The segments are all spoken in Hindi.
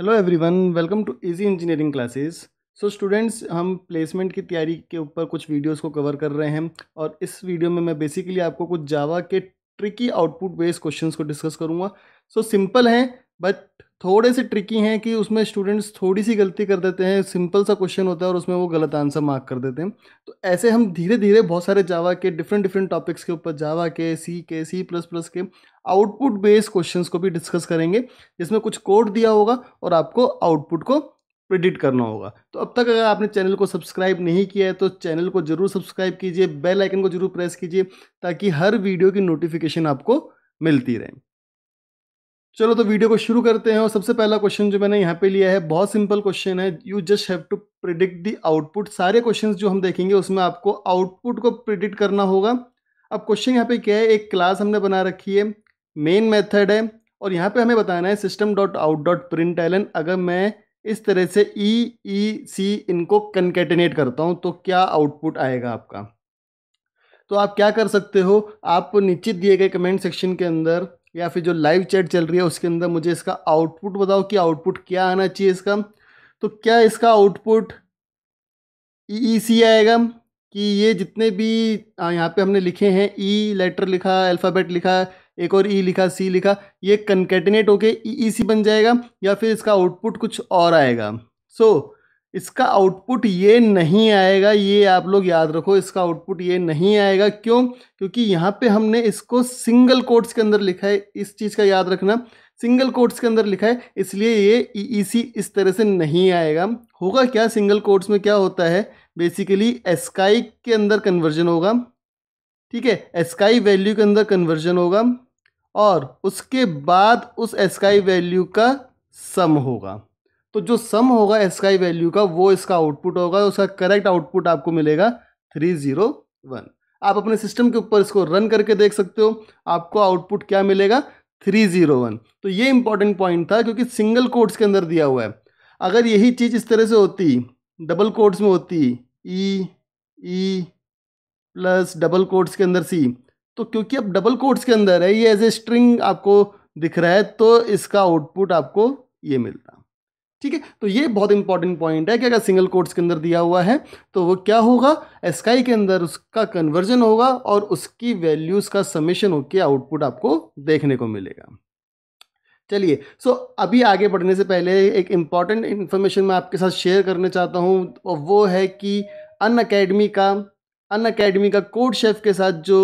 hello everyone welcome to easy engineering classes so students हम प्लेसमेंट की तैयारी के ऊपर कुछ वीडियोस को कवर कर रहे हैं और इस वीडियो में मैं बेसिकली आपको कुछ जावा के ट्रिकी आउटपुट बेस्ड क्वेश्चंस को डिस्कस करूँगा सो सिंपल हैं बट थोड़े से ट्रिकी हैं कि उसमें स्टूडेंट्स थोड़ी सी गलती कर देते हैं सिंपल सा क्वेश्चन होता है और उसमें वो गलत आंसर मार्क कर देते हैं तो ऐसे हम धीरे धीरे बहुत सारे जावा के डिफरेंट डिफरेंट टॉपिक्स के ऊपर जावा के सी के सी प्लस प्लस के आउटपुट बेस्ड क्वेश्चंस को भी डिस्कस करेंगे जिसमें कुछ कोड दिया होगा और आपको आउटपुट को प्रिडिक्ट करना होगा तो अब तक अगर आपने चैनल को सब्सक्राइब नहीं किया है तो चैनल को जरूर सब्सक्राइब कीजिए बेल आइकन को जरूर प्रेस कीजिए ताकि हर वीडियो की नोटिफिकेशन आपको मिलती रहे चलो तो वीडियो को शुरू करते हैं और सबसे पहला क्वेश्चन जो मैंने यहाँ पे लिया है बहुत सिंपल क्वेश्चन है you just have to predict the output सारे क्वेश्चंस जो हम देखेंगे उसमें आपको आउटपुट को प्रिडिक्ट करना होगा अब क्वेश्चन यहाँ पे क्या है एक क्लास हमने बना रखी है मेन मेथड है और यहाँ पे हमें बताना है system dot out dot print अगर मैं इस तरह से ई ई सी इनको कंकेटिनेट करता हूँ तो क्या आउटपुट आएगा आपका तो आप क्या कर सकते हो आप नीचे दिए गए कमेंट सेक्शन के अंदर या फिर जो लाइव चैट चल रही है उसके अंदर मुझे इसका आउटपुट बताओ कि आउटपुट क्या आना चाहिए इसका तो क्या इसका आउटपुट ई सी आएगा कि ये जितने भी यहाँ पे हमने लिखे हैं ई e लेटर लिखा अल्फ़ाबेट लिखा एक और ई e लिखा सी लिखा ये कनकेटिनेट होके ई ई सी बन जाएगा या फिर इसका आउटपुट कुछ और आएगा सो so, इसका आउटपुट ये नहीं आएगा ये आप लोग याद रखो इसका आउटपुट ये नहीं आएगा क्यों क्योंकि यहाँ पे हमने इसको सिंगल कोट्स के अंदर लिखा है इस चीज़ का याद रखना सिंगल कोट्स के अंदर लिखा है इसलिए ये ई e e इस तरह से नहीं आएगा होगा क्या सिंगल कोट्स में क्या होता है बेसिकली एस्काई के अंदर कन्वर्जन होगा ठीक है एस्काई वैल्यू के अंदर कन्वर्जन होगा और उसके बाद उस एस्काई वैल्यू का सम होगा तो जो सम होगा एस का वैल्यू का वो इसका आउटपुट होगा उसका करेक्ट आउटपुट आपको मिलेगा थ्री जीरो वन आप अपने सिस्टम के ऊपर इसको रन करके देख सकते हो आपको आउटपुट क्या मिलेगा थ्री जीरो वन तो ये इंपॉर्टेंट पॉइंट था क्योंकि सिंगल कोड्स के अंदर दिया हुआ है अगर यही चीज़ इस तरह से होती डबल कोड्स में होती E E plus double quotes के अंदर सी तो क्योंकि अब डबल कोड्स के अंदर है ये एज ए स्ट्रिंग आपको दिख रहा है तो इसका आउटपुट आपको ये मिलता ठीक है तो ये बहुत इंपॉर्टेंट पॉइंट है कि अगर सिंगल कोर्ट्स के अंदर दिया हुआ है तो वो क्या होगा एसकाई के अंदर उसका कन्वर्जन होगा और उसकी वैल्यूज़ का समेशन होकर आउटपुट आपको देखने को मिलेगा चलिए सो so, अभी आगे बढ़ने से पहले एक इम्पॉर्टेंट इन्फॉर्मेशन मैं आपके साथ शेयर करना चाहता हूँ वो है कि अन अकेडमी का अन अकेडमी का कोड शेफ़ के साथ जो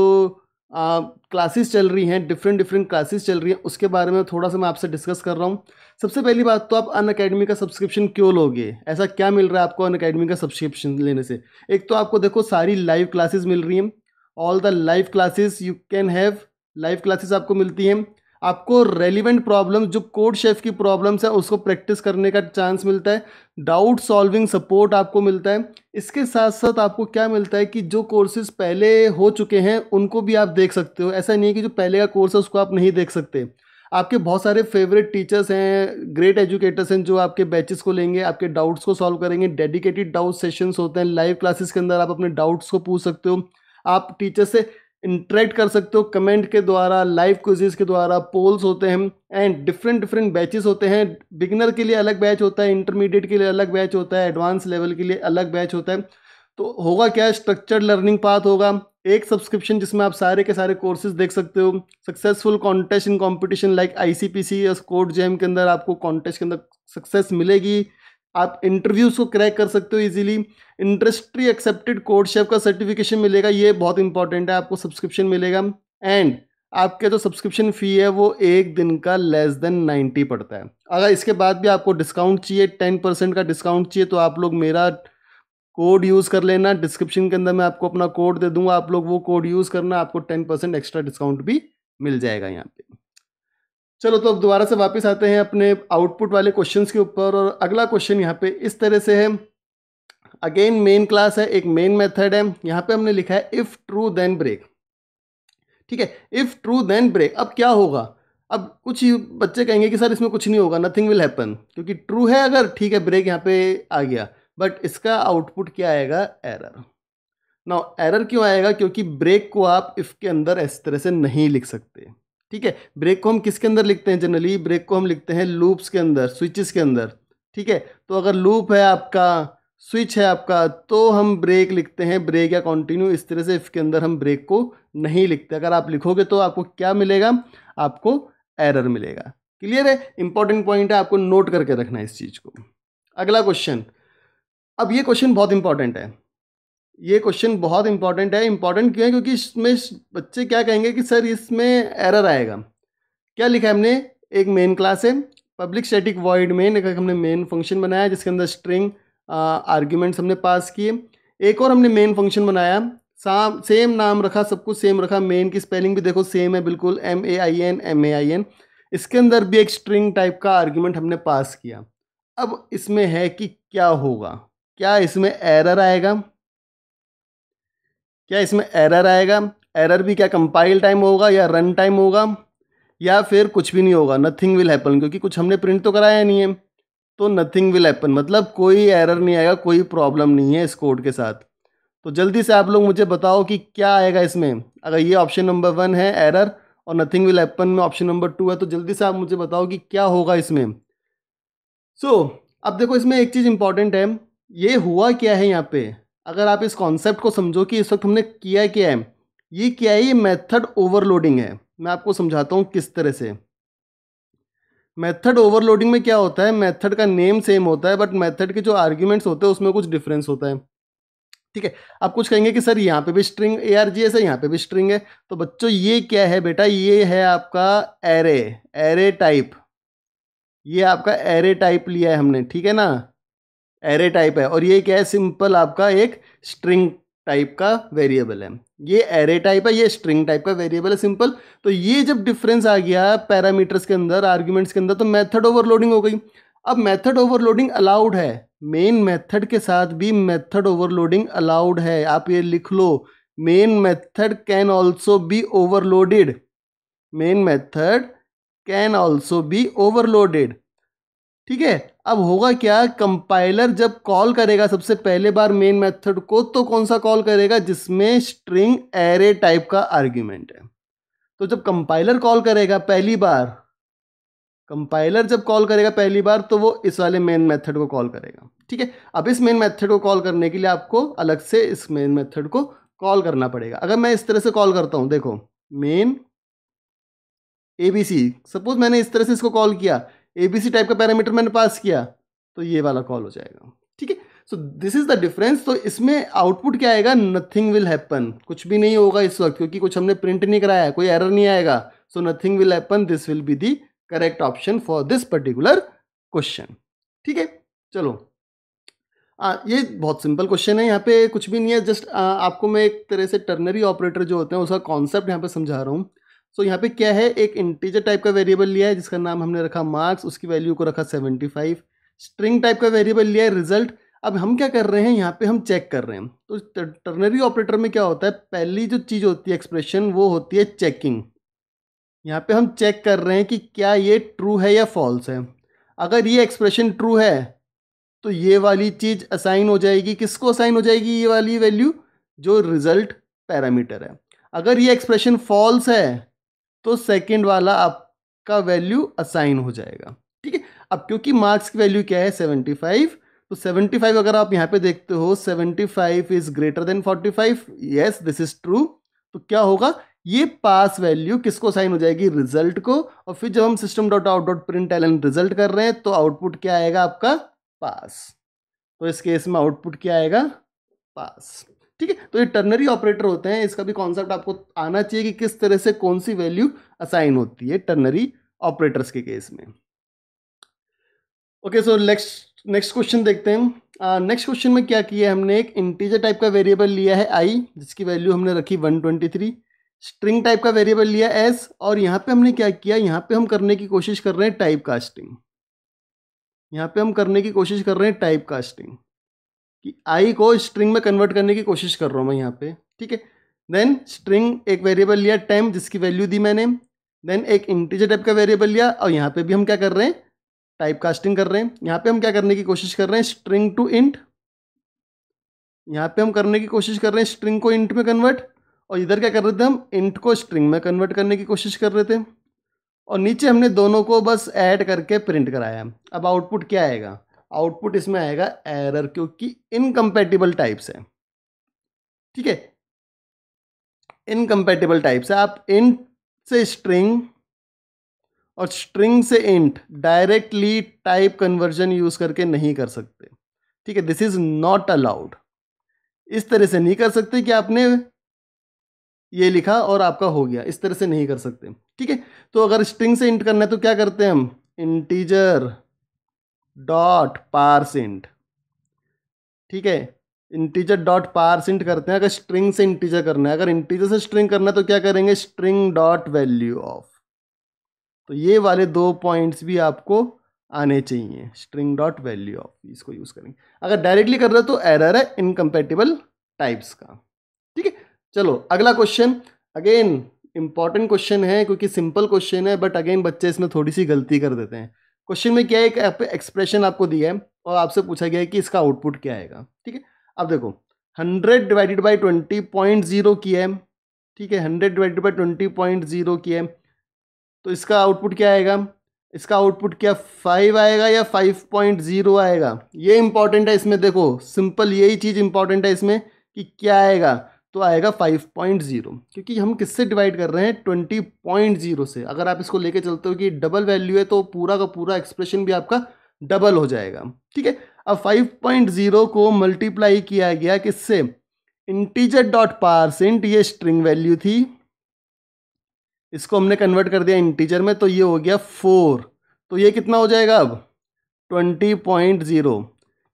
क्लासेस चल रही हैं डिफरेंट डिफरेंट क्लासेस चल रही हैं उसके बारे में थोड़ा सा मैं आपसे डिस्कस कर रहा हूँ सबसे पहली बात तो आप अन अकेडमी का सब्सक्रिप्शन क्यों लोगे ऐसा क्या मिल रहा है आपको अन अकेडमी का सब्सक्रिप्शन लेने से एक तो आपको देखो सारी लाइव क्लासेस मिल रही हैं all the live classes you can have live classes आपको मिलती हैं आपको रेलिवेंट प्रॉब्लम जो कोड शेफ की प्रॉब्लम्स है उसको प्रैक्टिस करने का चांस मिलता है डाउट सॉल्विंग सपोर्ट आपको मिलता है इसके साथ साथ आपको क्या मिलता है कि जो कोर्सेज पहले हो चुके हैं उनको भी आप देख सकते हो ऐसा नहीं है कि जो पहले का कोर्स है उसको आप नहीं देख सकते आपके बहुत सारे फेवरेट टीचर्स हैं ग्रेट एजुकेटर्स हैं जो आपके बैचेस को लेंगे आपके डाउट्स को सॉल्व करेंगे डेडिकेटेड डाउट सेशंस होते हैं लाइव क्लासेस के अंदर आप अपने डाउट्स को पूछ सकते हो आप टीचर से इंटरेक्ट कर सकते हो कमेंट के द्वारा लाइव क्विजेज के द्वारा पोल्स होते हैं एंड डिफरेंट डिफरेंट बैचेस होते हैं बिगनर के लिए अलग बैच होता है इंटरमीडिएट के लिए अलग बैच होता है एडवांस लेवल के लिए अलग बैच होता है तो होगा क्या स्ट्रक्चर्ड लर्निंग पाथ होगा एक सब्सक्रिप्शन जिसमें आप सारे के सारे कोर्सेज देख सकते हो successful contest in competition like I C P C या स्कोर्ट जैम के अंदर आपको कॉन्टेस्ट के अंदर सक्सेस मिलेगी आप इंटरव्यूज़ को क्रैक कर सकते हो easily industry accepted CodeChef का सर्टिफिकेशन मिलेगा ये बहुत इंपॉर्टेंट है आपको सब्सक्रिप्शन मिलेगा एंड आपके जो सब्सक्रिप्शन फ़ी है वो एक दिन का लेस देन नाइन्टी पड़ता है अगर इसके बाद भी आपको डिस्काउंट चाहिए टेन परसेंट का डिस्काउंट चाहिए तो आप लोग मेरा कोड यूज़ कर लेना डिस्क्रिप्शन के अंदर मैं आपको अपना कोड दे दूंगा आप लोग वो कोड यूज़ करना आपको टेन परसेंट एक्स्ट्रा डिस्काउंट भी मिल जाएगा यहाँ पे चलो तो अब दोबारा से वापस आते हैं अपने आउटपुट वाले क्वेश्चंस के ऊपर और अगला क्वेश्चन यहाँ पे इस तरह से है अगेन मेन क्लास है एक मेन मेथड है यहाँ पे हमने लिखा है इफ़ ट्रू देन ब्रेक ठीक है इफ़ ट्रू देन ब्रेक अब क्या होगा अब कुछ ही बच्चे कहेंगे कि सर इसमें कुछ नहीं होगा नथिंग विल हैपन क्योंकि ट्रू है अगर ठीक है ब्रेक यहाँ पे आ गया बट इसका आउटपुट क्या आएगा एरर ना एरर क्यों आएगा क्योंकि ब्रेक को आप इफ़ के अंदर इस तरह से नहीं लिख सकते ठीक है ब्रेक को हम किसके अंदर लिखते हैं जनरली ब्रेक को हम लिखते हैं लूप्स के अंदर स्विचेस के अंदर ठीक है तो अगर लूप है आपका स्विच है आपका तो हम ब्रेक लिखते हैं ब्रेक या कंटिन्यू इस तरह से इसके अंदर हम ब्रेक को नहीं लिखते अगर आप लिखोगे तो आपको क्या मिलेगा आपको एरर मिलेगा क्लियर है इंपॉर्टेंट पॉइंट है आपको नोट करके रखना है इस चीज़ को अगला क्वेश्चन अब ये क्वेश्चन बहुत इंपॉर्टेंट है ये क्वेश्चन बहुत इंपॉर्टेंट है इंपॉर्टेंट क्यों है क्योंकि इसमें बच्चे क्या कहेंगे कि सर इसमें एरर आएगा क्या लिखा है हमने एक मेन क्लास है पब्लिक स्टैटिक वॉइड मेन एक हमने मेन फंक्शन बनाया जिसके अंदर स्ट्रिंग आर्ग्यूमेंट्स हमने पास किए एक और हमने मेन फंक्शन बनाया साम सेम नाम रखा सब कुछ सेम रखा मेन की स्पेलिंग भी देखो सेम है बिल्कुल M A I N M A I N इसके अंदर भी एक स्ट्रिंग टाइप का आर्ग्यूमेंट हमने पास किया अब इसमें है कि क्या होगा क्या इसमें एरर आएगा क्या इसमें एरर आएगा एरर भी क्या कंपाइल टाइम होगा या रन टाइम होगा या फिर कुछ भी नहीं होगा नथिंग विल हैपन क्योंकि कुछ हमने प्रिंट तो कराया नहीं है तो नथिंग विल हैपन मतलब कोई एरर नहीं आएगा कोई प्रॉब्लम नहीं है इस कोड के साथ तो जल्दी से आप लोग मुझे बताओ कि क्या आएगा इसमें अगर ये ऑप्शन नंबर वन है एरर और नथिंग विल हैपन में ऑप्शन नंबर टू है तो जल्दी से आप मुझे बताओ कि क्या होगा इसमें सो so, अब देखो इसमें एक चीज़ इंपॉर्टेंट है ये हुआ क्या है यहाँ पे अगर आप इस कॉन्सेप्ट को समझो कि इस वक्त हमने किया क्या है ये क्या है ये मेथड ओवरलोडिंग है मैं आपको समझाता हूँ किस तरह से मेथड ओवरलोडिंग में क्या होता है मेथड का नेम सेम होता है बट मेथड के जो आर्ग्यूमेंट्स होते हैं उसमें कुछ डिफरेंस होता है ठीक है आप कुछ कहेंगे कि सर यहाँ पे भी string A R G S है यहाँ पे भी स्ट्रिंग है तो बच्चों ये क्या है बेटा ये है आपका एरे एरे टाइप ये आपका एरे टाइप लिया है हमने ठीक है ना एरे टाइप है और ये क्या है सिंपल आपका एक स्ट्रिंग टाइप का वेरिएबल है ये एरे टाइप है ये स्ट्रिंग टाइप का वेरिएबल है सिंपल तो ये जब डिफरेंस आ गया पैरामीटर्स के अंदर आर्ग्यूमेंट्स के अंदर तो मेथड ओवरलोडिंग हो गई अब मेथड ओवरलोडिंग अलाउड है मेन मेथड के साथ भी मेथड ओवरलोडिंग अलाउड है आप ये लिख लो main method can also be overloaded main method can also be overloaded ठीक है अब होगा क्या कंपाइलर जब कॉल करेगा सबसे पहले बार मेन मेथड को तो कौन सा कॉल करेगा जिसमें स्ट्रिंग एरे टाइप का आर्ग्यूमेंट है तो जब कंपाइलर कॉल करेगा पहली बार कंपाइलर जब कॉल करेगा पहली बार तो वो इस वाले मेन मेथड को कॉल करेगा ठीक है अब इस मेन मेथड को कॉल करने के लिए आपको अलग से इस मेन मेथड को कॉल करना पड़ेगा अगर मैं इस तरह से कॉल करता हूँ देखो main A B C suppose मैंने इस तरह से इसको कॉल किया ए बी सी टाइप का पैरामीटर मैंने पास किया तो ये वाला कॉल हो जाएगा ठीक है so this is the difference तो इसमें आउटपुट क्या आएगा नथिंग विल हैपन कुछ भी नहीं होगा इस वक्त क्योंकि कुछ हमने प्रिंट नहीं कराया कोई एरर नहीं आएगा so nothing will happen this will be the correct option for this particular question ठीक है चलो आ, ये बहुत सिंपल क्वेश्चन है यहाँ पे कुछ भी नहीं है जस्ट आ, आपको मैं एक तरह से टर्नरी ऑपरेटर जो होते हैं उसका कॉन्सेप्ट यहाँ पे समझा रहा हूँ सो यहाँ पे क्या है एक इंटीजर टाइप का वेरिएबल लिया है जिसका नाम हमने रखा मार्क्स उसकी वैल्यू को रखा सेवेंटी फाइव स्ट्रिंग टाइप का वेरिएबल लिया है रिजल्ट अब हम क्या कर रहे हैं यहाँ पे हम चेक कर रहे हैं तो टर्नरी ऑपरेटर में क्या होता है पहली जो चीज़ होती है एक्सप्रेशन वो होती है चेकिंग यहाँ पे हम चेक कर रहे हैं कि क्या ये ट्रू है या फॉल्स है अगर ये एक्सप्रेशन ट्रू है तो ये वाली चीज़ असाइन हो जाएगी किसको असाइन हो जाएगी ये वाली वैल्यू जो रिजल्ट पैरामीटर है अगर ये एक्सप्रेशन फॉल्स है तो सेकेंड वाला आपका वैल्यू असाइन हो जाएगा ठीक है अब क्योंकि मार्क्स की वैल्यू क्या है सेवेंटी फाइव तो सेवेंटी फाइव अगर आप यहाँ पे देखते हो seventy five is greater than five yes this is true तो क्या होगा ये पास वैल्यू किसको साइन हो जाएगी रिजल्ट को और फिर जब हम system dot out dot print L result कर रहे हैं तो आउटपुट क्या आएगा आपका पास तो इस केस में आउटपुट क्या आएगा पास ठीक है तो ये टर्नरी ऑपरेटर होते हैं इसका भी कॉन्सेप्ट आपको आना चाहिए कि किस तरह से कौन सी वैल्यू असाइन होती है टर्नरी ऑपरेटर्स के केस में okay so next next question देखते हैं नेक्स्ट uh, क्वेश्चन में क्या किया हमने एक इंटीजर टाइप का वेरिएबल लिया है आई जिसकी वैल्यू हमने रखी 123 स्ट्रिंग टाइप का वेरिएबल लिया एस और यहाँ पे हमने क्या किया यहाँ पे हम करने की कोशिश कर रहे हैं टाइप कास्टिंग यहाँ पे हम करने की कोशिश कर रहे हैं टाइप कास्टिंग कि आई को स्ट्रिंग में कन्वर्ट करने की कोशिश कर रहा हूँ मैं यहाँ पे ठीक है देन स्ट्रिंग एक वेरिएबल लिया टाइम जिसकी वैल्यू दी मैंने देन एक इंटीजर टाइप का वेरिएबल लिया और यहाँ पे भी हम क्या कर रहे हैं टाइप कास्टिंग कर रहे हैं यहाँ पे हम क्या करने की कोशिश कर रहे हैं स्ट्रिंग टू इंट यहाँ पे हम करने की कोशिश कर रहे हैं स्ट्रिंग को इंट में कन्वर्ट और इधर क्या कर रहे थे हम इंट को स्ट्रिंग में कन्वर्ट करने की कोशिश कर रहे थे और नीचे हमने दोनों को बस ऐड करके प्रिंट कराया अब आउटपुट क्या आएगा आउटपुट इसमें आएगा एरर क्योंकि इनकम्पेटिबल टाइप्स है ठीक है इनकम्पेटिबल टाइप्स है आप इंट से स्ट्रिंग और स्ट्रिंग से int directly type conversion use करके नहीं कर सकते ठीक है दिस इज़ नॉट अलाउड इस तरह से नहीं कर सकते कि आपने ये लिखा और आपका हो गया इस तरह से नहीं कर सकते ठीक है तो अगर स्ट्रिंग से इंट करना है तो क्या करते हैं हम इंटीजर डॉट पारसेंट ठीक है इंटीजर डॉट पारसेंट करते हैं अगर स्ट्रिंग से इंटीजर करना है अगर इंटीजर से स्ट्रिंग करना है तो क्या करेंगे स्ट्रिंग डॉट वैल्यू ऑफ तो ये वाले दो पॉइंट्स भी आपको आने चाहिए स्ट्रिंग डॉट वैल्यू ऑफ इसको यूज़ करेंगे अगर डायरेक्टली कर रहे हो तो एरर है इनकम्पेटिबल टाइप्स का ठीक है चलो अगला क्वेश्चन अगेन इंपॉर्टेंट क्वेश्चन है क्योंकि सिंपल क्वेश्चन है बट अगेन बच्चे इसमें थोड़ी सी गलती कर देते हैं क्वेश्चन में क्या एक एक्सप्रेशन आपको दिया है और आपसे पूछा गया है कि इसका आउटपुट क्या आएगा ठीक है अब देखो hundred divided by twenty point zero किया है ठीक है hundred divided by twenty point zero किया है तो इसका आउटपुट क्या आएगा इसका आउटपुट क्या फाइव आएगा या फाइव पॉइंट जीरो आएगा ये इंपॉर्टेंट है इसमें देखो सिंपल यही चीज़ इंपॉर्टेंट है इसमें कि क्या आएगा तो आएगा फाइव पॉइंट ज़ीरो क्योंकि हम किससे डिवाइड कर रहे हैं ट्वेंटी पॉइंट ज़ीरो से अगर आप इसको लेके चलते हो कि डबल वैल्यू है तो पूरा का पूरा एक्सप्रेशन भी आपका डबल हो जाएगा ठीक है अब फाइव पॉइंट ज़ीरो को मल्टीप्लाई किया गया किससे इंटीजर डॉट पारसेंट ये स्ट्रिंग वैल्यू थी इसको हमने कन्वर्ट कर दिया इंटीजर में तो ये हो गया फोर तो ये कितना हो जाएगा अब ट्वेंटी पॉइंट ज़ीरो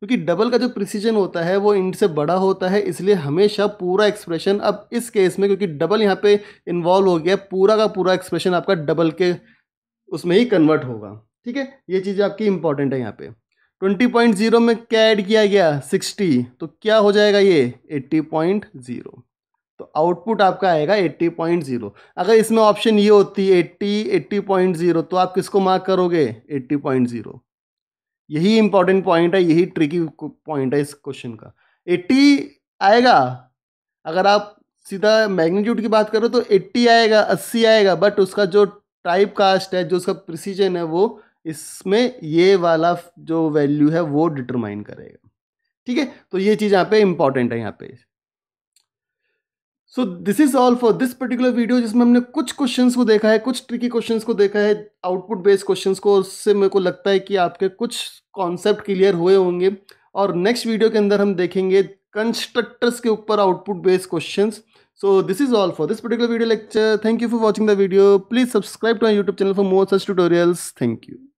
क्योंकि डबल का जो प्रिसीजन होता है वो इंट से बड़ा होता है इसलिए हमेशा पूरा एक्सप्रेशन अब इस केस में क्योंकि डबल यहाँ पे इन्वॉल्व हो गया पूरा का पूरा एक्सप्रेशन आपका डबल के उसमें ही कन्वर्ट होगा ठीक है ये चीज़ आपकी इंपॉर्टेंट है यहाँ पे 20.0 में क्या ऐड किया गया 60 तो क्या हो जाएगा ये 80.0 तो आउटपुट आपका आएगा 80.0 अगर इसमें ऑप्शन ये होती 80 80.0 तो आप किसको मार्क करोगे 80.0 यही इंपॉर्टेंट पॉइंट है यही ट्रिकी पॉइंट है इस क्वेश्चन का एट्टी आएगा अगर आप सीधा मैग्नीट्यूड की बात करो तो एट्टी आएगा अस्सी आएगा बट उसका जो टाइप कास्ट है जो उसका प्रिसीजन है वो इसमें ये वाला जो वैल्यू है वो डिटरमाइन करेगा ठीक है तो ये चीज़ यहाँ पे इंपॉर्टेंट है यहाँ पे so this is all for this particular video जिसमें हमने कुछ क्वेश्चन को देखा है कुछ ट्रिकी क्वेश्चन को देखा है आउटपुट बेस्ड क्वेश्चन को उससे मेरे को लगता है कि आपके कुछ कॉन्सेप्ट क्लियर हुए होंगे और नेक्स्ट वीडियो के अंदर हम देखेंगे कंस्ट्रक्टर्स के ऊपर output based question so this is all for this particular video lecture thank you for watching the video please subscribe to my YouTube channel for more such tutorials thank you